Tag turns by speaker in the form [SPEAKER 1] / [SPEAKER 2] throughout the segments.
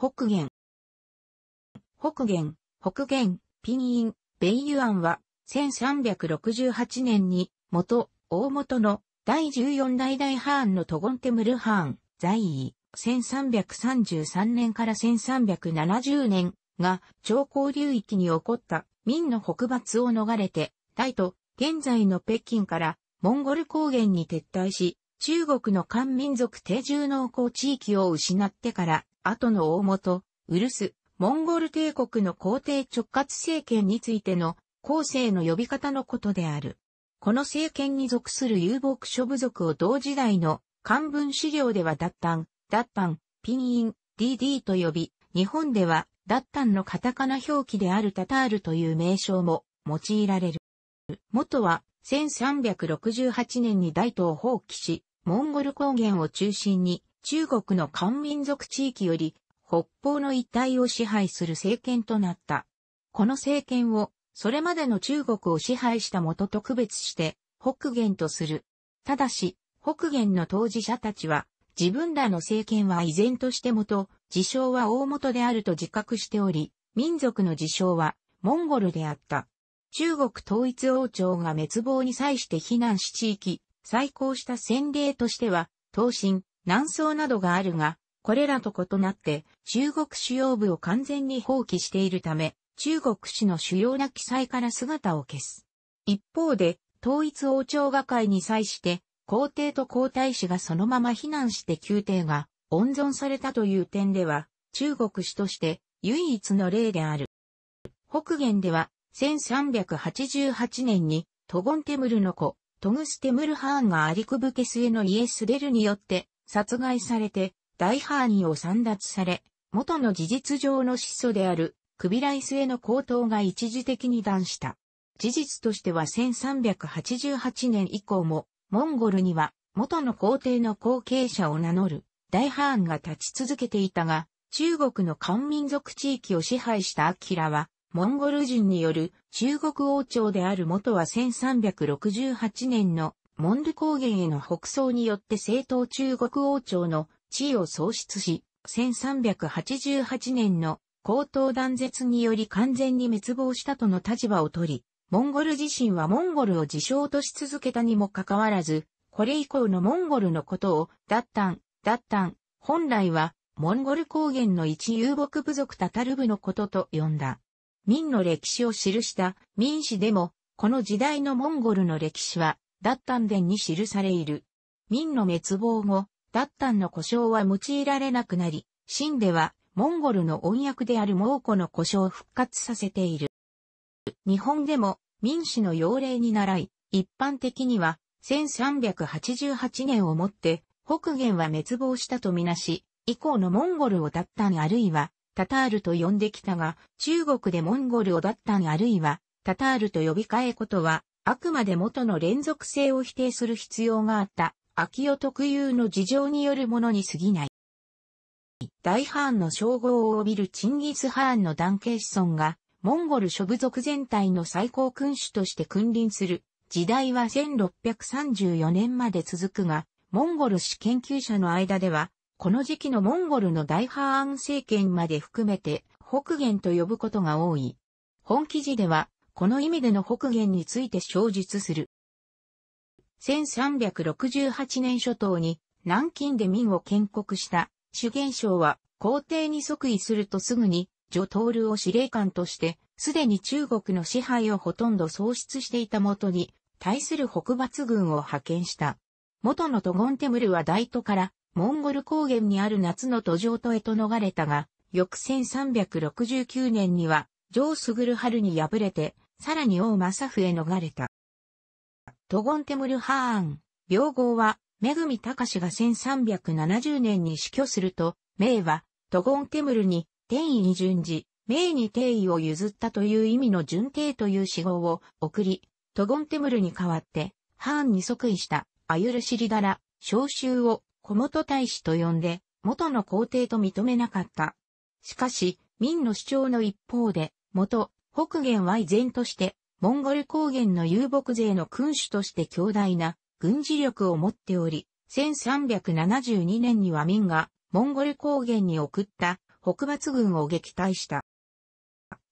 [SPEAKER 1] 北限。北限、北限、ピンイン、ベイユアンは、1368年に、元、大元の、第14代大ハーンのトゴンテムルハーン、在位、1333年から1370年が、長江流域に起こった、民の北伐を逃れて、大都、現在の北京から、モンゴル高原に撤退し、中国の漢民族定住農耕地域を失ってから、後の大元、ウルス、モンゴル帝国の皇帝直轄政権についての後世の呼び方のことである。この政権に属する遊牧諸部族を同時代の漢文資料では脱炭、脱炭、ピンイン、DD と呼び、日本では脱炭のカタカナ表記であるタタールという名称も用いられる。元は1368年に大東放棄し、モンゴル高原を中心に中国の漢民族地域より北方の一帯を支配する政権となった。この政権をそれまでの中国を支配した元と区別して北元とする。ただし、北元の当事者たちは自分らの政権は依然として元、自称は大元であると自覚しており、民族の自称はモンゴルであった。中国統一王朝が滅亡に際して非難し地域、最高した先例としては、東進、南宋などがあるが、これらと異なって中国主要部を完全に放棄しているため、中国史の主要な記載から姿を消す。一方で、統一王朝瓦解に際して、皇帝と皇太子がそのまま避難して宮廷が温存されたという点では、中国史として唯一の例である。北元では、1388年に、トゴンテムルの子、トグステムルハーンがアリクブケスへのイエスデルによって殺害されて、大犯院を散奪され、元の事実上の始祖である、クビライスへの高騰が一時的に断した。事実としては1388年以降も、モンゴルには、元の皇帝の後継者を名乗る、大ハーンが立ち続けていたが、中国の漢民族地域を支配したアキラは、モンゴル人による中国王朝である元は1368年のモンル高原への北総によって正統中国王朝の地位を喪失し、1388年の高等断絶により完全に滅亡したとの立場を取り、モンゴル自身はモンゴルを自称とし続けたにもかかわらず、これ以降のモンゴルのことを、脱炭、脱炭、本来は、モンゴル高原の一遊牧部族タタル部のことと呼んだ。民の歴史を記した民史でも、この時代のモンゴルの歴史は、ダッタン伝に記されいる。民の滅亡後、ダッタンの故障は用いられなくなり、神では、モンゴルの音訳である猛虎の故障を復活させている。日本でも、民主の要令に倣い、一般的には、1388年をもって、北元は滅亡したとみなし、以降のモンゴルをダッタンあるいは、タタールと呼んできたが、中国でモンゴルをダッタンあるいは、タタールと呼び換えことは、あくまで元の連続性を否定する必要があった、秋代特有の事情によるものに過ぎない。大ハーンの称号を帯びるチンギス・ハーンの男系子孫が、モンゴル諸部族全体の最高君主として君臨する、時代は1634年まで続くが、モンゴル史研究者の間では、この時期のモンゴルの大ハーン政権まで含めて、北元と呼ぶことが多い。本記事では、この意味での北限について小述する。1368年初頭に南京で民を建国した主元省は皇帝に即位するとすぐにジョトールを司令官としてすでに中国の支配をほとんど喪失していたもとに対する北伐軍を派遣した。元のトゴンテムルは大都からモンゴル高原にある夏の途上都へと逃れたが、翌1369年には、ジョースグル春に敗れて、さらに王政府へ逃れた。トゴンテムルハーン、病号は、めぐみたかしが1370年に死去すると、名は、トゴンテムルに、天位に順次、名に定位を譲ったという意味の順定という死号を送り、トゴンテムルに代わって、ハーンに即位した、あゆるしりダラ、召集を、小本大使と呼んで、元の皇帝と認めなかった。しかし、民の主張の一方で、元、北元は依然として、モンゴル高原の遊牧勢の君主として強大な軍事力を持っており、1372年には明がモンゴル高原に送った北伐軍を撃退した。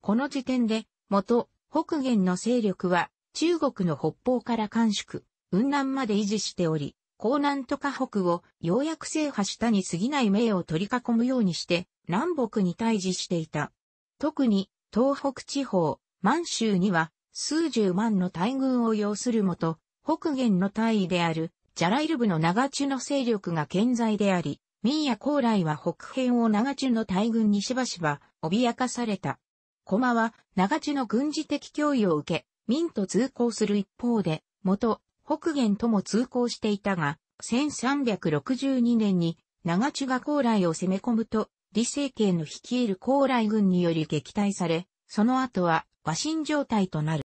[SPEAKER 1] この時点で、元北元の勢力は中国の北方から干粛、雲南まで維持しており、江南と河北をようやく制覇したに過ぎない名を取り囲むようにして、南北に対峙していた。特に東北地方、満州には数十万の大軍を要するもと、北元の大尉であるジャライル部の長中の勢力が健在であり、民や高麗は北辺を長中の大軍にしばしば脅かされた。駒は長中の軍事的脅威を受け、民と通行する一方で、元北元とも通行していたが、1362年に長中が高麗を攻め込むと、李政権の率いる高麗軍により撃退され、その後は和親状態となる。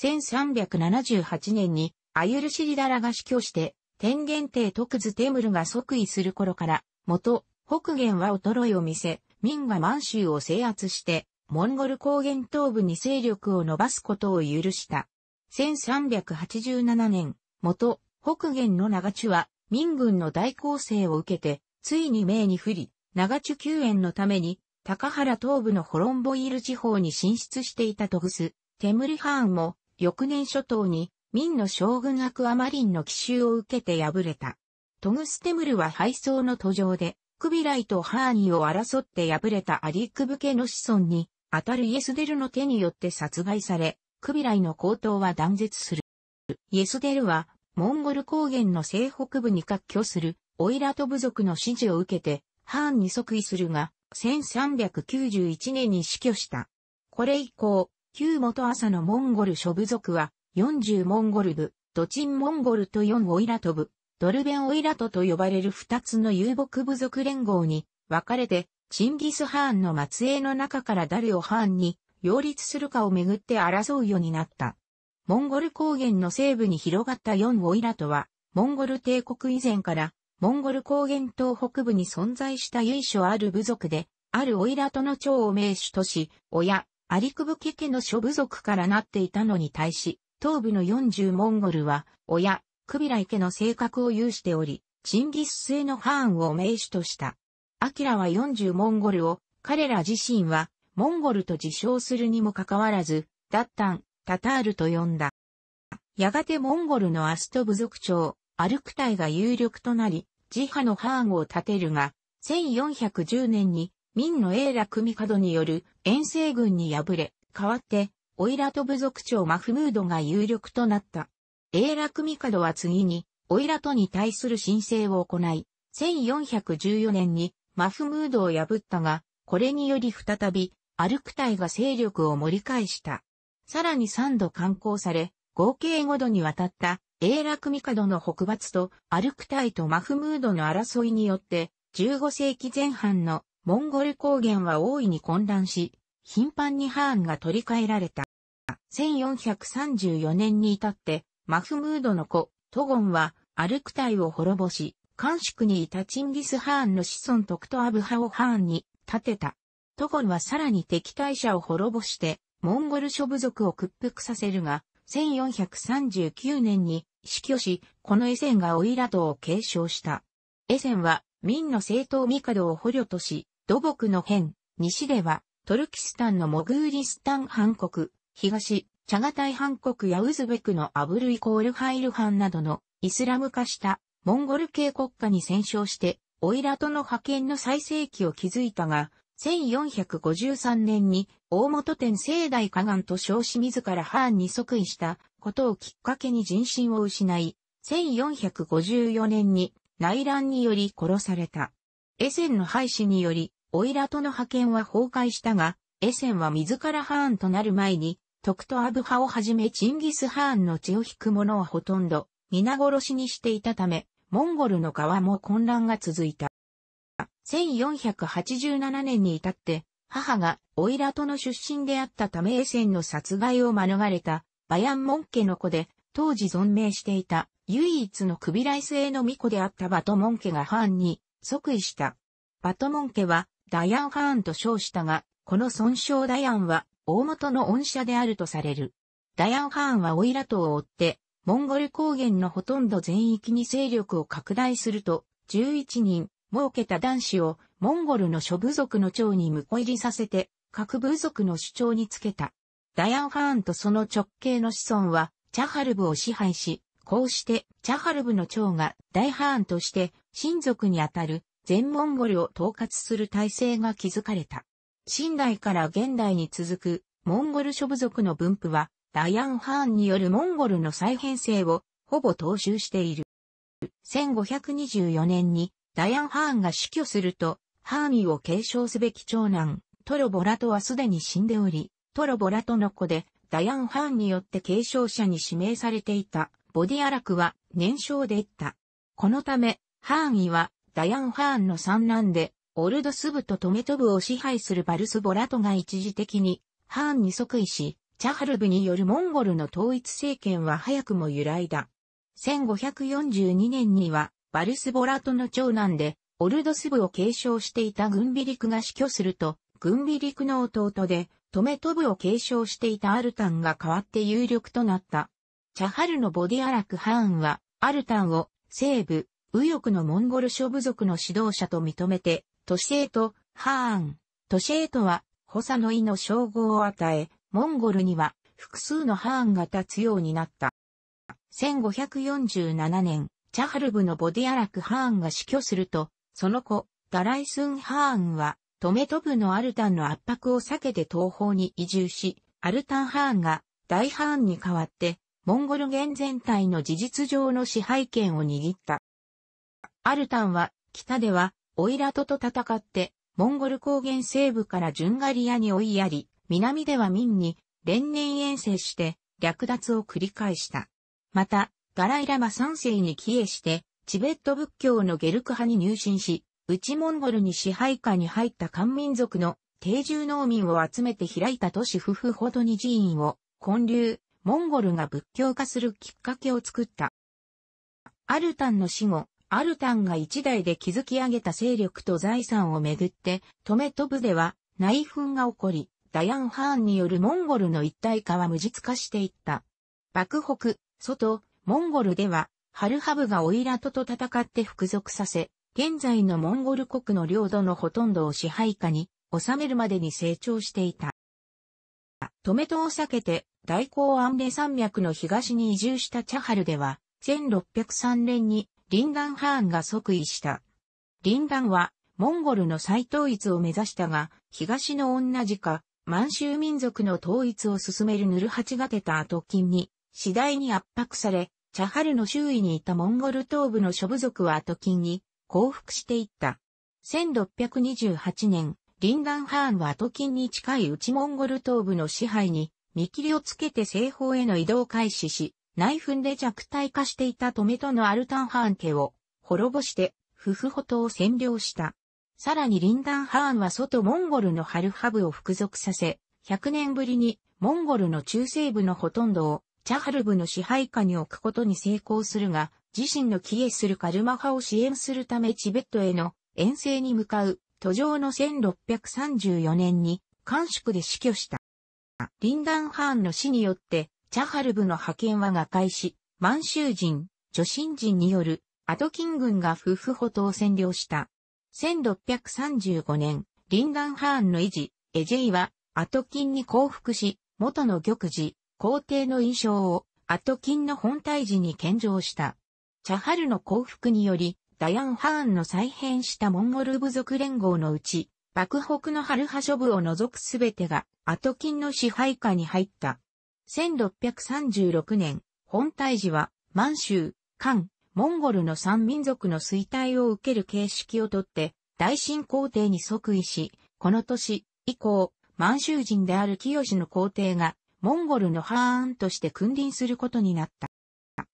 [SPEAKER 1] 1378年に、アユルシリダラが死去して、天元帝徳図テムルが即位する頃から、元、北元は衰えを見せ、明が満州を制圧して、モンゴル高原東部に勢力を伸ばすことを許した。1387年、元、北元の長地は、明軍の大攻勢を受けて、ついに明に不利、長中救援のために、高原東部のホロンボイール地方に進出していたトグス、テムリハーンも、翌年初頭に、明の将軍アクアマリンの奇襲を受けて敗れた。トグステムルは敗走の途上で、クビライとハーニを争って敗れたアリックブ家の子孫に、当たるイエスデルの手によって殺害され、クビライの高騰は断絶する。イエスデルは、モンゴル高原の西北部に割拠する、オイラト部族の指示を受けて、ハーンに即位するが、1391年に死去した。これ以降、旧元朝のモンゴル諸部族は、40モンゴル部、ドチンモンゴルと4オイラト部、ドルベンオイラトと呼ばれる2つの遊牧部族連合に分かれて、チンギス・ハーンの末裔の中から誰をハーンに擁立するかをめぐって争うようになった。モンゴル高原の西部に広がった4オイラトは、モンゴル帝国以前からモンゴル高原島北部に存在した由緒ある部族で、あるオイラトの長を名手とし、親、アリクブケ家の諸部族からなっていたのに対し、東部の40モンゴルは、親、クビライ家の性格を有しており、チンギス製のハーンを名手とした。アキラは40モンゴルを、彼ら自身は、モンゴルと自称するにもかかわらず、ダッタン、タタールと呼んだ。やがてモンゴルのアスト部族長、アルクタイが有力となり、自派のハーゴを建てるが、1410年に、明の永楽ドによる遠征軍に敗れ、代わって、オイラト部族長マフムードが有力となった。永楽ドは次に、オイラトに対する申請を行い、1414年にマフムードを破ったが、これにより再び、アルクタイが勢力を盛り返した。さらに3度観光され、合計5度にわたった、永楽帝の北伐と、アルクタイとマフムードの争いによって、15世紀前半のモンゴル高原は大いに混乱し、頻繁にハーンが取り替えられた。1434年に至って、マフムードの子、トゴンは、アルクタイを滅ぼし、監宿にいたチンギス・ハーンの子孫トクト・アブハをハーンに立てた。トゴンはさらに敵対者を滅ぼして、モンゴル諸部族を屈服させるが、1439年に死去し、このエセンがオイラトを継承した。エセンは、明の政党帝を捕虜とし、土木の辺、西では、トルキスタンのモグーリスタン藩国、東、チャガタイ藩国やウズベクのアブルイコールハイル藩などのイスラム化したモンゴル系国家に戦勝して、オイラトの派遣の最盛期を築いたが、1453年に大本天聖大河岸と称し自ら藩に即位したことをきっかけに人心を失い、1454年に内乱により殺された。エセンの廃止により、オイラとの派遣は崩壊したが、エセンは自らハーンとなる前に、徳とアブハをはじめチンギスハーンの血を引く者はほとんど、皆殺しにしていたため、モンゴルの側も混乱が続いた。1487年に至って、母がオイラトの出身であったためエセンの殺害を免れた、バヤンモン家の子で、当時存命していた唯一のクビライスへの巫女であったバトモン家がハーンに即位した。バトモン家はダヤンハーンと称したが、この損傷ダヤンは大元の恩者であるとされる。ダヤンハーンはオイラトを追って、モンゴル高原のほとんど全域に勢力を拡大すると、11人、設けた男子をモンゴルの諸部族の長に婿入りさせて、各部族の主張につけた。ダヤンハーンとその直系の子孫は、チャハルブを支配し、こうして、チャハルブの長が大ハーンとして、親族にあたる全モンゴルを統括する体制が築かれた。新代から現代に続く、モンゴル諸部族の分布は、ダヤンハーンによるモンゴルの再編成を、ほぼ踏襲している。1524年に、ダヤン・ハーンが死去すると、ハーンイを継承すべき長男、トロボラトはすでに死んでおり、トロボラトの子で、ダヤン・ハーンによって継承者に指名されていた、ボディアラクは年少でいった。このため、ハーンイは、ダヤン・ハーンの三男で、オルドスブとトメトブを支配するバルスボラトが一時的に、ハーンに即位し、チャハルブによるモンゴルの統一政権は早くも揺らいだ。1542年には、バルス・ボラトの長男で、オルドス部を継承していたグンビリクが死去すると、グンビリクの弟で、トメトブを継承していたアルタンが代わって有力となった。チャハルのボディアラク・ハーンは、アルタンを西部、右翼のモンゴル諸部族の指導者と認めて、トシエート、ハーン、トシエートは、ホサの意の称号を与え、モンゴルには複数のハーンが立つようになった。1547年、チャハルブのボディアラク・ハーンが死去すると、その子、ダライスン・ハーンは、トメトブのアルタンの圧迫を避けて東方に移住し、アルタン・ハーンが大ハーンに代わって、モンゴル原全体の事実上の支配権を握った。アルタンは、北では、オイラトと戦って、モンゴル高原西部からジュンガリアに追いやり、南では民に連年遠征して、略奪を繰り返した。また、ダライラマ3世に帰依して、チベット仏教のゲルク派に入信し、内モンゴルに支配下に入った漢民族の定住農民を集めて開いた都市夫婦ほどに寺院を建立、モンゴルが仏教化するきっかけを作った。アルタンの死後、アルタンが一代で築き上げた勢力と財産をめぐって、トメトブでは内紛が起こり、ダヤン・ハーンによるモンゴルの一体化は無実化していった。幕北、外、モンゴルでは、ハルハブがオイラトと戦って服属させ、現在のモンゴル国の領土のほとんどを支配下に収めるまでに成長していた。止めとを避けて、大公安で山脈の東に移住したチャハルでは、1603年にリンダンハーンが即位した。リンダンは、モンゴルの再統一を目指したが、東の同じか、満州民族の統一を進めるヌルハチが出た後金に、次第に圧迫され、チャハルの周囲にいたモンゴル東部の諸部族は後金に降伏していった。1628年、リンダンハーンは後金に近い内モンゴル東部の支配に見切りをつけて西方への移動開始し、内紛で弱体化していたトメトのアルタンハーン家を滅ぼして、フフホトを占領した。さらにリンダンハーンは外モンゴルのハルハブを服属させ、100年ぶりにモンゴルの中西部のほとんどをチャハルブの支配下に置くことに成功するが、自身の帰依するカルマ派を支援するためチベットへの遠征に向かう途上の1634年に、官宿で死去した。リンダン・ハーンの死によって、チャハルブの派遣は瓦解し、満州人、女真人によるアトキン軍が夫婦補島を占領した。1635年、リンダン・ハーンの維持、エジェイはアトキンに降伏し、元の玉寺、皇帝の印象を、アトキンの本体時に献上した。チャハルの降伏により、ダヤン・ハーンの再編したモンゴル部族連合のうち、幕北のハルハ諸部を除くすべてが、アトキンの支配下に入った。1636年、本体時は、満州、韓、モンゴルの三民族の衰退を受ける形式をとって、大清皇帝に即位し、この年以降、満州人である清の皇帝がモンゴルのハーンとして君臨することになった。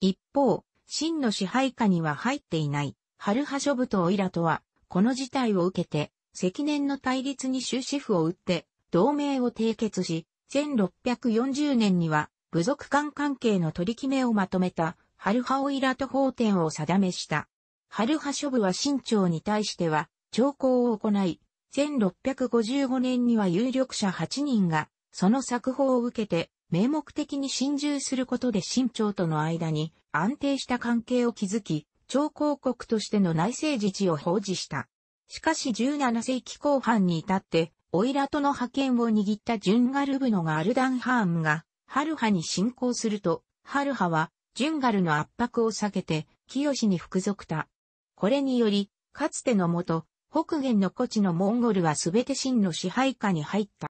[SPEAKER 1] 一方、真の支配下には入っていない、ハルハ諸部とオイラとは、この事態を受けて、積年の対立に終止符を打って、同盟を締結し、1640年には、部族間関係の取り決めをまとめた、ハルハオイラと法典を定めした。ハルハ諸部は清朝に対しては、朝貢を行い、1655年には有力者8人が、その作法を受けて、名目的に侵入することで新朝との間に安定した関係を築き、朝貢国としての内政自治を奉仕した。しかし17世紀後半に至って、オイラとの覇権を握ったジュンガル部のガルダンハームが、ハルハに侵攻すると、ハルハは、ジュンガルの圧迫を避けて、清に服属た。これにより、かつてのもと、北元の古地のモンゴルはすべて真の支配下に入った。